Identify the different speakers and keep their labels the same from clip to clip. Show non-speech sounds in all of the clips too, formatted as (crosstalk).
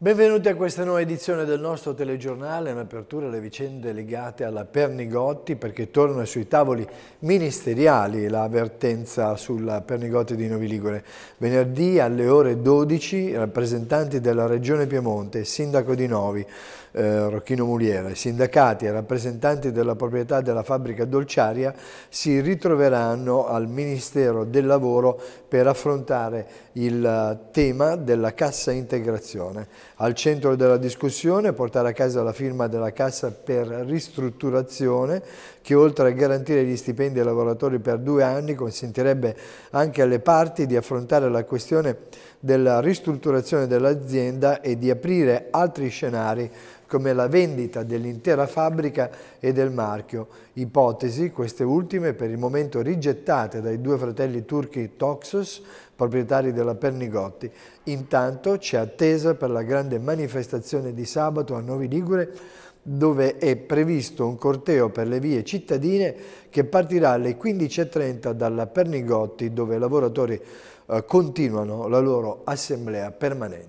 Speaker 1: Benvenuti a questa nuova edizione del nostro telegiornale, in apertura alle vicende legate alla Pernigotti perché torna sui tavoli ministeriali l'avvertenza sulla Pernigotti di Novi Ligure. Venerdì alle ore 12 rappresentanti della Regione Piemonte Sindaco di Novi eh, Rocchino Muliera, i sindacati e i rappresentanti della proprietà della fabbrica dolciaria si ritroveranno al Ministero del Lavoro per affrontare il eh, tema della cassa integrazione. Al centro della discussione portare a casa la firma della cassa per ristrutturazione che oltre a garantire gli stipendi ai lavoratori per due anni consentirebbe anche alle parti di affrontare la questione della ristrutturazione dell'azienda e di aprire altri scenari come la vendita dell'intera fabbrica e del marchio, ipotesi queste ultime per il momento rigettate dai due fratelli turchi Toxos, proprietari della Pernigotti. Intanto c'è attesa per la grande manifestazione di sabato a Novi Ligure dove è previsto un corteo per le vie cittadine che partirà alle 15.30 dalla Pernigotti dove i lavoratori eh, continuano la loro assemblea permanente.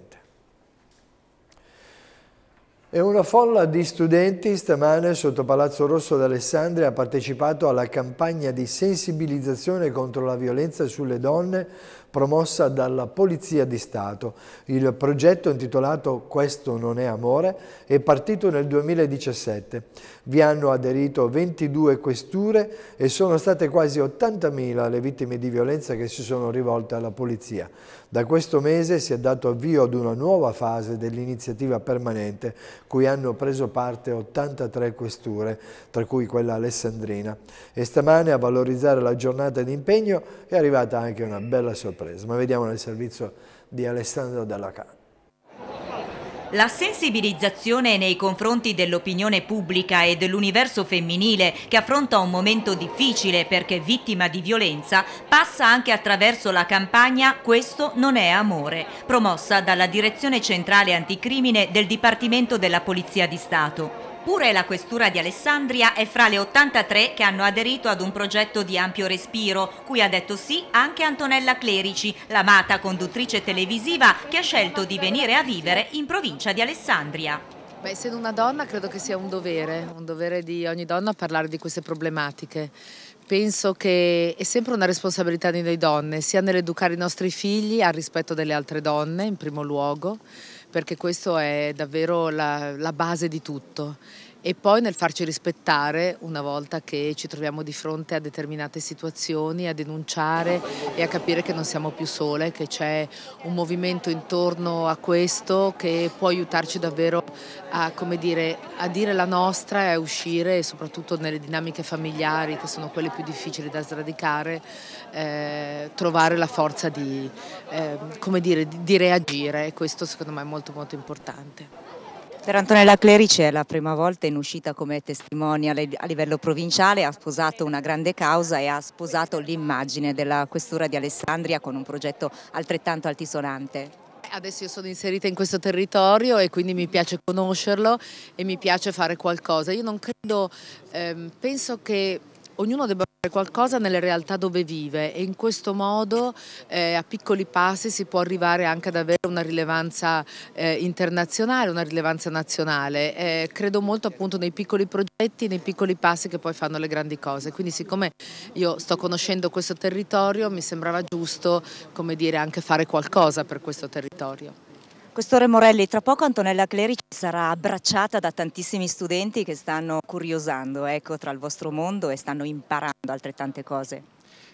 Speaker 1: E una folla di studenti stamane sotto Palazzo Rosso d'Alessandria ha partecipato alla campagna di sensibilizzazione contro la violenza sulle donne promossa dalla Polizia di Stato. Il progetto intitolato Questo non è amore è partito nel 2017. Vi hanno aderito 22 questure e sono state quasi 80.000 le vittime di violenza che si sono rivolte alla Polizia. Da questo mese si è dato avvio ad una nuova fase dell'iniziativa permanente cui hanno preso parte 83 questure, tra cui quella alessandrina. E stamane a valorizzare la giornata di impegno è arrivata anche una bella sorpresa imprese. Ma vediamo nel servizio di Alessandro Della Cana.
Speaker 2: La sensibilizzazione nei confronti dell'opinione pubblica e dell'universo femminile che affronta un momento difficile perché vittima di violenza passa anche attraverso la campagna Questo non è amore, promossa dalla Direzione Centrale Anticrimine del Dipartimento della Polizia di Stato. Pure la questura di Alessandria è fra le 83 che hanno aderito ad un progetto di ampio respiro, cui ha detto sì anche Antonella Clerici, l'amata conduttrice televisiva che ha scelto di venire a vivere in provincia di Alessandria.
Speaker 3: Beh, essendo una donna credo che sia un dovere, un dovere di ogni donna parlare di queste problematiche. Penso che è sempre una responsabilità di noi donne, sia nell'educare i nostri figli al rispetto delle altre donne in primo luogo, perché questa è davvero la, la base di tutto e poi nel farci rispettare una volta che ci troviamo di fronte a determinate situazioni, a denunciare e a capire che non siamo più sole, che c'è un movimento intorno a questo che può aiutarci davvero a, dire, a dire la nostra e a uscire, soprattutto nelle dinamiche familiari che sono quelle più difficili da sradicare, eh, trovare la forza di, eh, dire, di reagire e questo secondo me è molto molto importante. Per Antonella
Speaker 2: Clerici è la prima volta in uscita come testimonia a livello provinciale, ha sposato una grande causa e ha sposato l'immagine della questura di Alessandria con un progetto altrettanto
Speaker 3: altisonante. Adesso io sono inserita in questo territorio e quindi mi piace conoscerlo e mi piace fare qualcosa. Io non credo, ehm, penso che ognuno debba fare qualcosa nelle realtà dove vive e in questo modo eh, a piccoli passi si può arrivare anche ad avere una rilevanza eh, internazionale, una rilevanza nazionale. Eh, credo molto appunto nei piccoli progetti, nei piccoli passi che poi fanno le grandi cose. Quindi siccome io sto conoscendo questo territorio mi sembrava giusto come dire, anche fare qualcosa per questo territorio. Questore Morelli, tra poco Antonella Clerici sarà abbracciata
Speaker 2: da tantissimi studenti che stanno curiosando ecco, tra il vostro mondo e stanno imparando
Speaker 4: altrettante cose.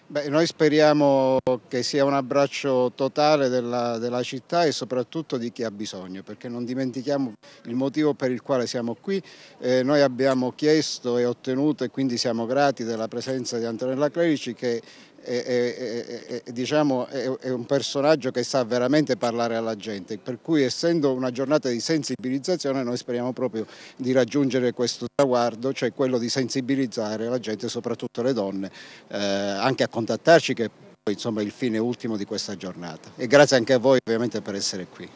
Speaker 4: Beh, noi speriamo che sia un abbraccio totale della, della, città e soprattutto di chi ha bisogno, perché non dimentichiamo il motivo per il quale siamo qui. Eh, noi abbiamo chiesto e ottenuto e quindi siamo grati della presenza di Antonella Clerici che è, è, diciamo, è, un personaggio che sa veramente parlare alla gente, per cui essendo una giornata di sensibilizzazione noi speriamo proprio di raggiungere questo traguardo, cioè quello di sensibilizzare la gente, soprattutto le donne, eh, anche a contattarci che è poi, insomma, il fine ultimo di questa giornata. E grazie anche a voi ovviamente per essere qui.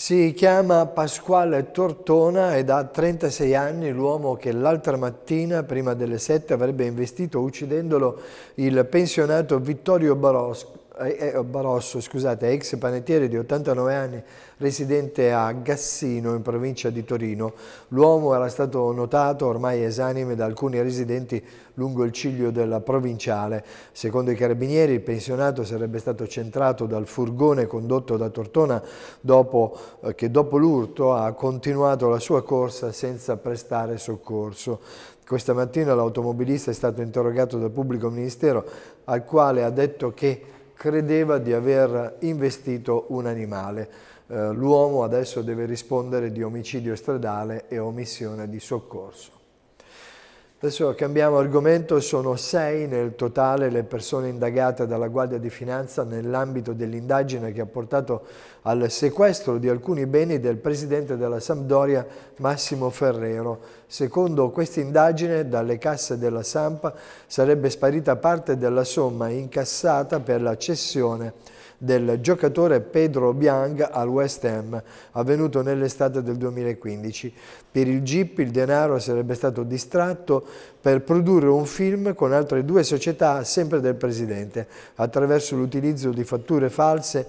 Speaker 1: Si chiama Pasquale Tortona ed ha 36 anni l'uomo che l'altra mattina, prima delle 7, avrebbe investito uccidendolo il pensionato Vittorio Barosco eh, eh, oh, Barosso, scusate, ex panettiere di 89 anni, residente a Gassino in provincia di Torino. L'uomo era stato notato ormai esanime da alcuni residenti lungo il ciglio della provinciale. Secondo i carabinieri il pensionato sarebbe stato centrato dal furgone condotto da Tortona dopo, eh, che dopo l'urto ha continuato la sua corsa senza prestare soccorso. Questa mattina l'automobilista è stato interrogato dal pubblico ministero al quale ha detto che credeva di aver investito un animale. Eh, l'uomo adesso deve rispondere di omicidio stradale e omissione di soccorso. Adesso cambiamo argomento, sono sei nel totale le persone indagate dalla Guardia di Finanza nell'ambito dell'indagine che ha portato al sequestro di alcuni beni del presidente della Sampdoria Massimo Ferrero. Secondo questa indagine dalle casse della Sampa sarebbe sparita parte della somma incassata per la cessione del giocatore Pedro Biang al West Ham, avvenuto nell'estate del 2015. Per il GIP il denaro sarebbe stato distratto per produrre un film con altre due società sempre del presidente, attraverso l'utilizzo di fatture false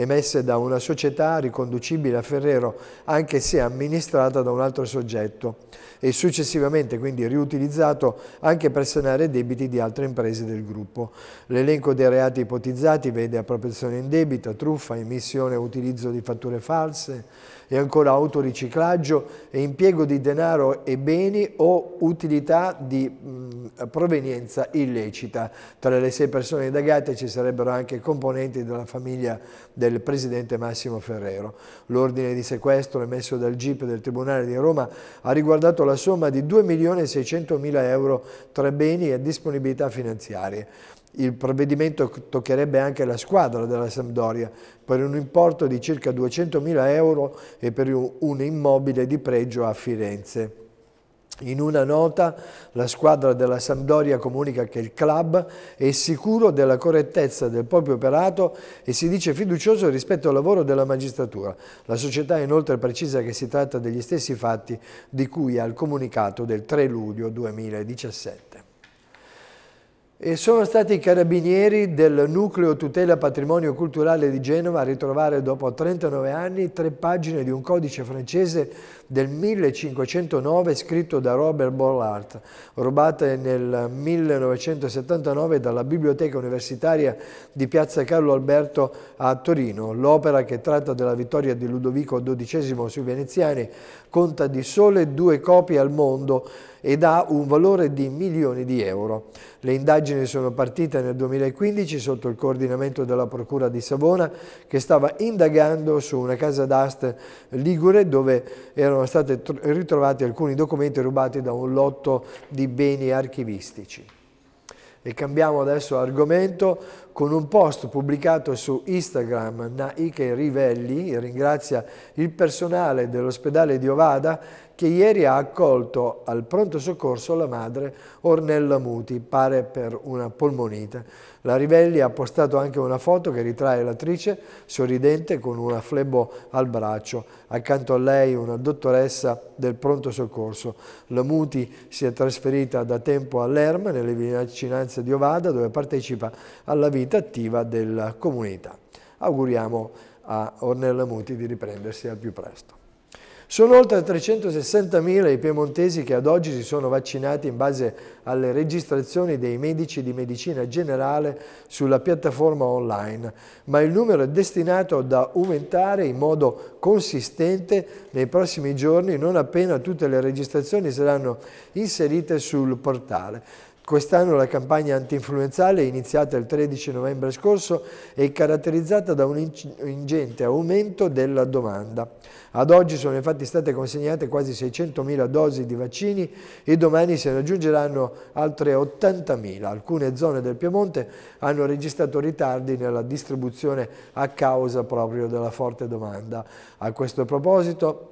Speaker 1: emesse da una società riconducibile a Ferrero anche se amministrata da un altro soggetto e successivamente quindi riutilizzato anche per sanare debiti di altre imprese del gruppo. L'elenco dei reati ipotizzati vede appropriazione in debita, truffa, emissione e utilizzo di fatture false e ancora autoriciclaggio e impiego di denaro e beni o utilità di mh, provenienza illecita. Tra le sei persone indagate ci sarebbero anche componenti della famiglia del del presidente Massimo Ferrero. L'ordine di sequestro emesso dal GIP del Tribunale di Roma ha riguardato la somma di 2.600.000 euro tra beni e disponibilità finanziarie. Il provvedimento toccherebbe anche la squadra della Sampdoria per un importo di circa 200.000 euro e per un immobile di pregio a Firenze. In una nota la squadra della Sampdoria comunica che il club è sicuro della correttezza del proprio operato e si dice fiducioso rispetto al lavoro della magistratura. La società inoltre precisa che si tratta degli stessi fatti di cui ha il comunicato del 3 luglio 2017. E sono stati i carabinieri del Nucleo Tutela Patrimonio Culturale di Genova a ritrovare dopo 39 anni tre pagine di un codice francese del 1509 scritto da Robert Bollard, rubate nel 1979 dalla Biblioteca Universitaria di Piazza Carlo Alberto a Torino. L'opera che tratta della vittoria di Ludovico XII sui veneziani conta di sole due copie al mondo ed ha un valore di milioni di euro. Le indagini sono partite nel 2015 sotto il coordinamento della Procura di Savona che stava indagando su una casa d'aste ligure dove erano sono stati ritrovati alcuni documenti rubati da un lotto di beni archivistici. E cambiamo adesso argomento con un post pubblicato su Instagram Naike Rivelli ringrazia il personale dell'ospedale di Ovada che ieri ha accolto al pronto soccorso la madre Ornella Muti, pare per una polmonite. La Rivelli ha postato anche una foto che ritrae l'attrice sorridente con una flebo al braccio. Accanto a lei una dottoressa del pronto soccorso. La Muti si è trasferita da tempo all'ERM nelle vicinanze Finanze di Ovada dove partecipa alla vita attiva della comunità. Auguriamo a Ornella Muti di riprendersi al più presto. Sono oltre 360.000 i piemontesi che ad oggi si sono vaccinati in base alle registrazioni dei medici di medicina generale sulla piattaforma online, ma il numero è destinato ad aumentare in modo consistente nei prossimi giorni non appena tutte le registrazioni saranno inserite sul portale. Quest'anno la campagna antinfluenzale, iniziata il 13 novembre scorso, è caratterizzata da un ingente aumento della domanda. Ad oggi sono infatti state consegnate quasi 600.000 dosi di vaccini e domani se ne aggiungeranno altre 80.000. Alcune zone del Piemonte hanno registrato ritardi nella distribuzione a causa proprio della forte domanda. A questo proposito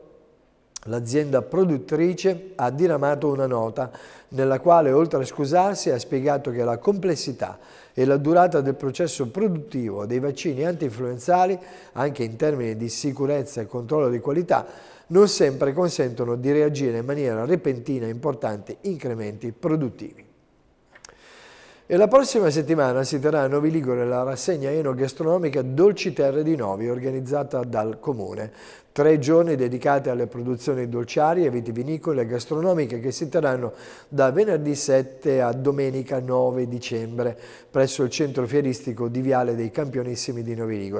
Speaker 1: L'azienda produttrice ha diramato una nota nella quale, oltre a scusarsi, ha spiegato che la complessità e la durata del processo produttivo dei vaccini anti-influenzali, anche in termini di sicurezza e controllo di qualità, non sempre consentono di reagire in maniera repentina a importanti incrementi produttivi. E la prossima settimana si terrà a Novi Ligure la rassegna enogastronomica Dolci Terre di Novi, organizzata dal Comune tre giorni dedicati alle produzioni dolciarie, vitivinicole e gastronomiche che si terranno da venerdì 7 a domenica 9 dicembre presso il centro fieristico di Viale dei Campionissimi di Novi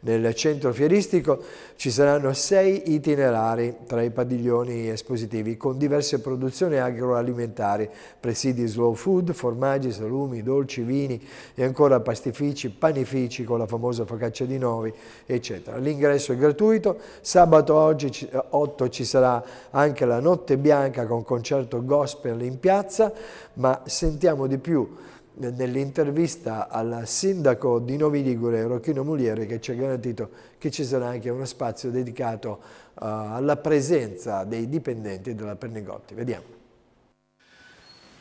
Speaker 1: Nel centro fieristico ci saranno sei itinerari tra i padiglioni espositivi con diverse produzioni agroalimentari, presidi slow food, formaggi, salumi, dolci, vini e ancora pastifici, panifici con la famosa focaccia di Novi, eccetera. L'ingresso è gratuito, Sabato oggi 8 ci sarà anche la Notte Bianca con concerto gospel in piazza, ma sentiamo di più nell'intervista al sindaco di Novi Ligure, Rocchino Muliere, che ci ha garantito che ci sarà anche uno spazio dedicato uh, alla presenza dei dipendenti della Pernigotti. Vediamo.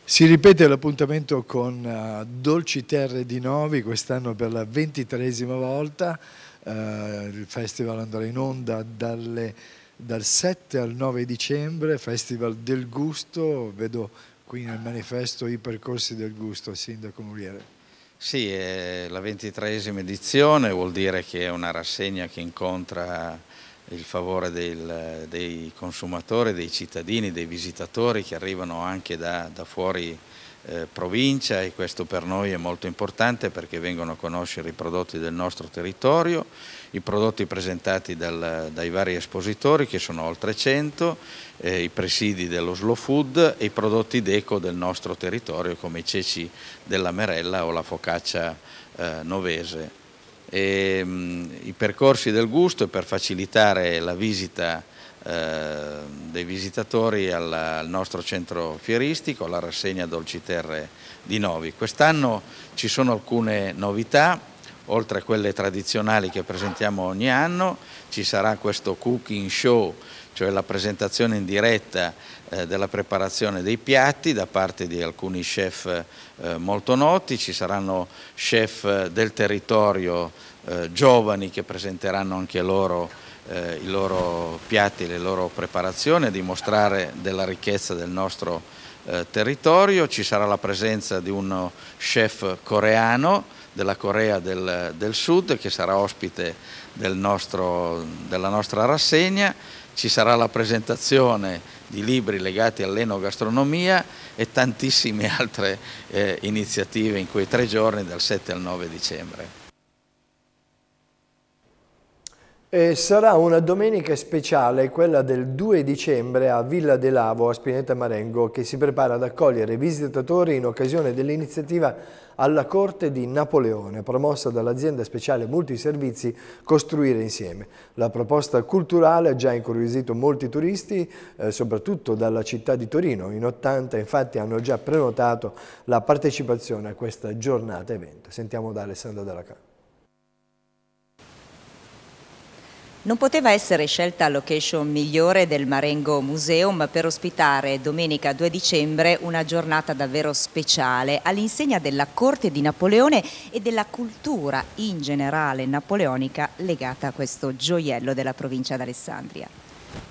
Speaker 1: Si ripete l'appuntamento con uh, Dolci Terre di Novi, quest'anno per la ventitresima volta, eh, il festival andrà in onda dalle, dal 7 al 9 dicembre, Festival del Gusto, vedo qui nel manifesto i percorsi del gusto, Sindaco Muriere.
Speaker 5: Sì, è la ventitresima edizione, vuol dire che è una rassegna che incontra il favore del, dei consumatori, dei cittadini, dei visitatori che arrivano anche da, da fuori eh, provincia e questo per noi è molto importante perché vengono a conoscere i prodotti del nostro territorio, i prodotti presentati dal, dai vari espositori che sono oltre 100, eh, i presidi dello slow food e i prodotti d'eco del nostro territorio come i ceci della merella o la focaccia eh, novese. E, mh, mm, I percorsi del gusto per facilitare la visita Ehm, dei visitatori al, nostro centro fieristico, la rassegna Dolci Terre di Novi. Quest'anno ci sono alcune novità, oltre a quelle tradizionali che presentiamo ogni anno, ci sarà questo cooking show, cioè la presentazione in diretta eh, della preparazione dei piatti da parte di alcuni chef eh, molto noti, ci saranno chef del territorio eh, giovani che presenteranno anche loro eh, i loro piatti, le loro preparazioni, a dimostrare della ricchezza del nostro eh, territorio. Ci sarà la presenza di uno chef coreano della Corea del, del Sud che sarà ospite del nostro, della nostra rassegna. Ci sarà la presentazione di libri legati all'enogastronomia e tantissime (laughs) altre eh, iniziative in quei tre giorni dal 7 al 9 dicembre.
Speaker 1: E sarà una domenica speciale, quella del 2 dicembre a Villa de Lavo a Spinetta Marengo, che si prepara ad accogliere visitatori in occasione dell'iniziativa alla corte di Napoleone, promossa dall'azienda speciale Multiservizi Costruire Insieme. La proposta culturale ha già incuriosito molti turisti, eh, soprattutto dalla città di Torino. In 80 infatti hanno già prenotato la partecipazione a questa giornata evento. Sentiamo da Alessandra Dallacà.
Speaker 2: Non poteva essere scelta la location migliore del Marengo Museum per ospitare domenica 2 dicembre una giornata davvero speciale all'insegna della corte di Napoleone e della cultura in generale napoleonica legata a questo gioiello della provincia d'Alessandria.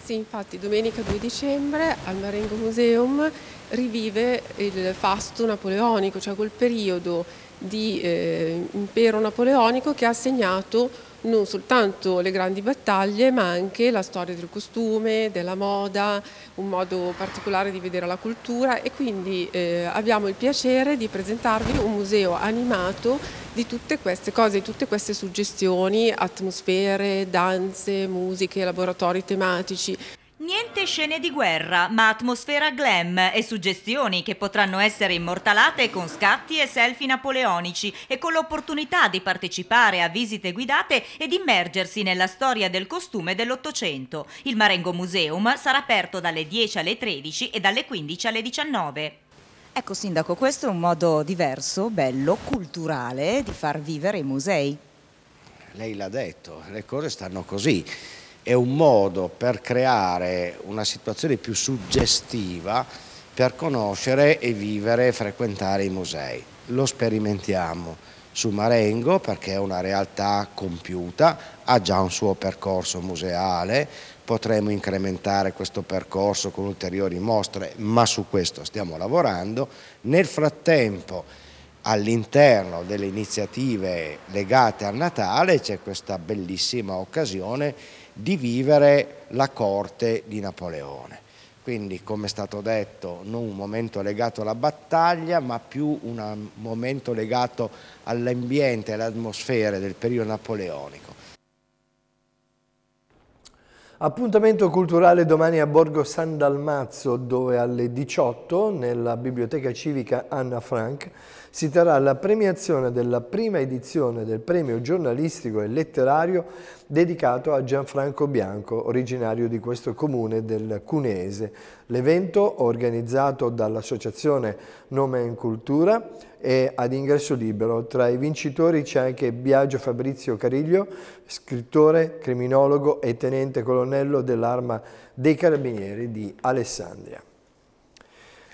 Speaker 3: Sì, infatti domenica 2 dicembre al Marengo Museum rivive il fasto napoleonico, cioè quel periodo di eh, impero napoleonico che ha segnato non soltanto le grandi battaglie ma anche la storia del costume, della moda, un modo particolare di vedere la cultura e quindi eh, abbiamo il piacere di presentarvi un museo animato di tutte queste cose, di tutte queste suggestioni, atmosfere, danze, musiche, laboratori tematici.
Speaker 2: Niente scene di guerra, ma atmosfera glam e suggestioni che potranno essere immortalate con scatti e selfie napoleonici e con l'opportunità di partecipare a visite guidate ed immergersi nella storia del costume dell'Ottocento. Il Marengo Museum sarà aperto dalle 10 alle 13 e dalle 15 alle 19. Ecco Sindaco, questo è un modo diverso, bello, culturale di far vivere i
Speaker 5: musei. Lei l'ha detto, le cose stanno così è un modo per creare una situazione più suggestiva per conoscere e vivere e frequentare i musei. Lo sperimentiamo su Marengo perché è una realtà compiuta, ha già un suo percorso museale, potremo incrementare questo percorso con ulteriori mostre, ma su questo stiamo lavorando. Nel frattempo all'interno delle iniziative legate a Natale c'è questa bellissima occasione di vivere la corte di Napoleone. Quindi, come è stato detto, non un momento legato alla battaglia, ma più un momento legato all'ambiente, alle
Speaker 1: atmosfere del periodo napoleonico. Appuntamento culturale domani a Borgo San Dalmazzo dove alle 18 nella Biblioteca Civica Anna Frank si terrà la premiazione della prima edizione del premio giornalistico e letterario dedicato a Gianfranco Bianco, originario di questo comune del Cunese. L'evento, organizzato dall'associazione Nome in Cultura, è ad ingresso libero. Tra i vincitori c'è anche Biagio Fabrizio Cariglio, scrittore, criminologo e tenente colonnello dell'Arma dei Carabinieri di Alessandria.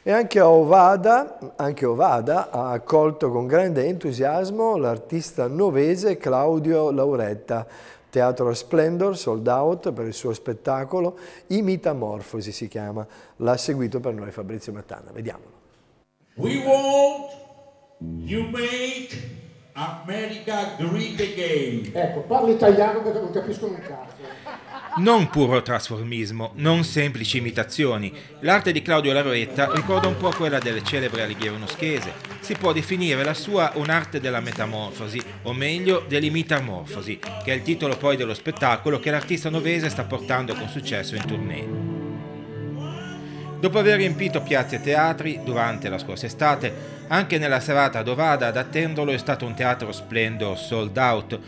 Speaker 1: E anche Ovada, anche Ovada, ha accolto con grande entusiasmo l'artista novese Claudio Lauretta, Teatro Splendor, sold out per il suo spettacolo, I Metamorfosi si chiama, l'ha seguito per noi Fabrizio Mattana, vediamolo. We want you make
Speaker 4: America great again. Ecco, parlo italiano perché non capisco un cazzo. Non puro trasformismo, non semplici imitazioni. L'arte di Claudio Laroretta ricorda un po' quella delle celebre alighieri Noschese, si può definire la sua un'arte della metamorfosi, o meglio dell'imitarmorfosi, che è il titolo poi dello spettacolo che l'artista novese sta portando con successo in tournée. Dopo aver riempito piazze e teatri durante la scorsa estate, anche nella serata ad Ovada ad attendolo è stato un teatro splendido sold out.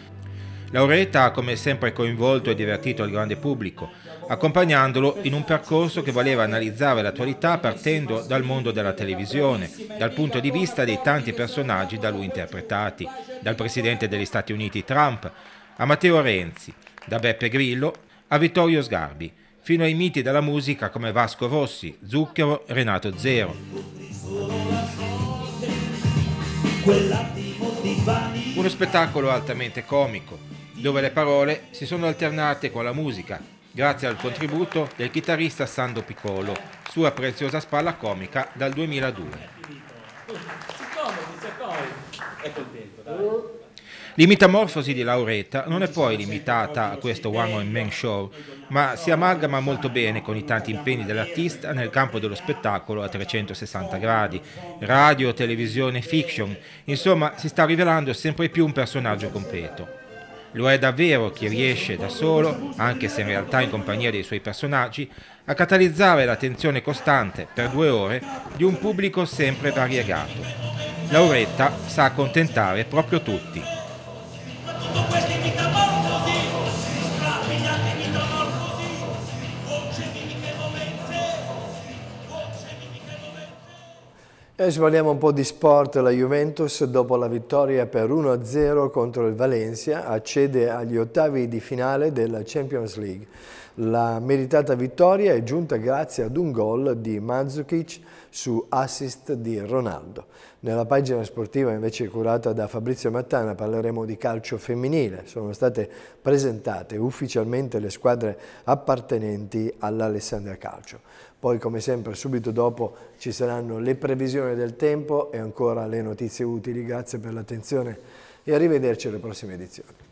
Speaker 4: Lauretta ha come sempre coinvolto e divertito il grande pubblico accompagnandolo in un percorso che voleva analizzare l'attualità partendo dal mondo della televisione, dal punto di vista dei tanti personaggi da lui interpretati, dal presidente degli Stati Uniti Trump a Matteo Renzi, da Beppe Grillo a Vittorio Sgarbi, fino ai miti della musica come Vasco Rossi, Zucchero, Renato Zero. Uno spettacolo altamente comico, dove le parole si sono alternate con la musica grazie al contributo del chitarrista Sando Piccolo, sua preziosa spalla comica dal 2002. L'imitamorfosi di Lauretta non è poi limitata a questo One Man Man Show, ma si amalgama molto bene con i tanti impegni dell'artista nel campo dello spettacolo a 360 gradi, radio, televisione, fiction, insomma si sta rivelando sempre più un personaggio completo. Lo è davvero chi riesce da solo, anche se in realtà in compagnia dei suoi personaggi, a catalizzare l'attenzione costante per due ore di un pubblico sempre variegato. Lauretta sa accontentare proprio tutti.
Speaker 1: E sballiamo un po' di sport, la Juventus dopo la vittoria per 1-0 contro il Valencia accede agli ottavi di finale della Champions League. La meritata vittoria è giunta grazie ad un gol di Mandzukic su assist di Ronaldo. Nella pagina sportiva invece curata da Fabrizio Mattana parleremo di calcio femminile. Sono state presentate ufficialmente le squadre appartenenti all'Alessandria Calcio. Poi come sempre subito dopo ci saranno le previsioni del tempo e ancora le notizie utili. Grazie per l'attenzione e arrivederci alle prossime edizioni.